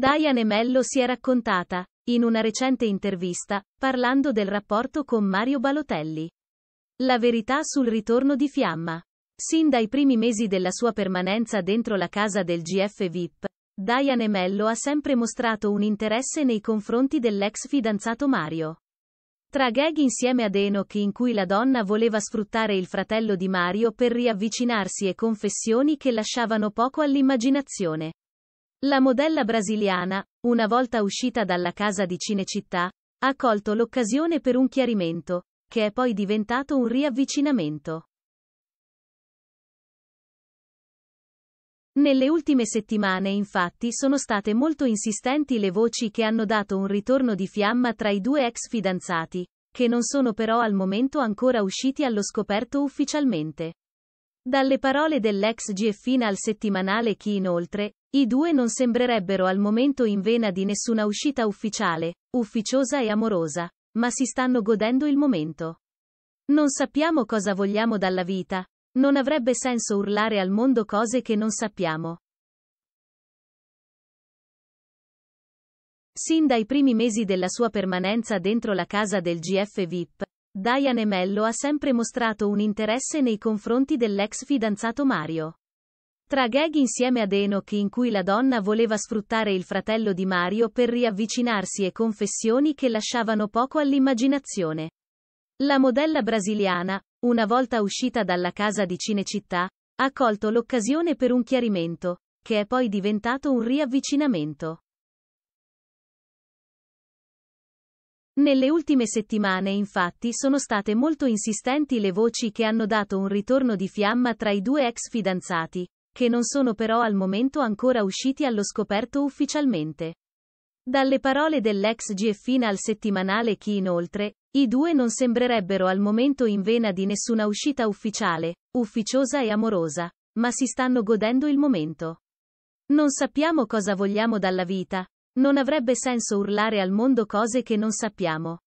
Diane Mello si è raccontata, in una recente intervista, parlando del rapporto con Mario Balotelli. La verità sul ritorno di Fiamma. Sin dai primi mesi della sua permanenza dentro la casa del GF VIP, Diane Mello ha sempre mostrato un interesse nei confronti dell'ex fidanzato Mario. Tra gag insieme ad Enoch in cui la donna voleva sfruttare il fratello di Mario per riavvicinarsi e confessioni che lasciavano poco all'immaginazione. La modella brasiliana, una volta uscita dalla casa di Cinecittà, ha colto l'occasione per un chiarimento, che è poi diventato un riavvicinamento. Nelle ultime settimane infatti sono state molto insistenti le voci che hanno dato un ritorno di fiamma tra i due ex fidanzati, che non sono però al momento ancora usciti allo scoperto ufficialmente. Dalle parole dell'ex GFina al settimanale Chi inoltre, i due non sembrerebbero al momento in vena di nessuna uscita ufficiale, ufficiosa e amorosa, ma si stanno godendo il momento. Non sappiamo cosa vogliamo dalla vita, non avrebbe senso urlare al mondo cose che non sappiamo. Sin dai primi mesi della sua permanenza dentro la casa del GF VIP, Diane Mello ha sempre mostrato un interesse nei confronti dell'ex fidanzato Mario. Tra gag insieme ad Enoch in cui la donna voleva sfruttare il fratello di Mario per riavvicinarsi e confessioni che lasciavano poco all'immaginazione. La modella brasiliana, una volta uscita dalla casa di Cinecittà, ha colto l'occasione per un chiarimento, che è poi diventato un riavvicinamento. Nelle ultime settimane infatti sono state molto insistenti le voci che hanno dato un ritorno di fiamma tra i due ex fidanzati, che non sono però al momento ancora usciti allo scoperto ufficialmente. Dalle parole dell'ex GFina al settimanale Chi inoltre, i due non sembrerebbero al momento in vena di nessuna uscita ufficiale, ufficiosa e amorosa, ma si stanno godendo il momento. Non sappiamo cosa vogliamo dalla vita, non avrebbe senso urlare al mondo cose che non sappiamo.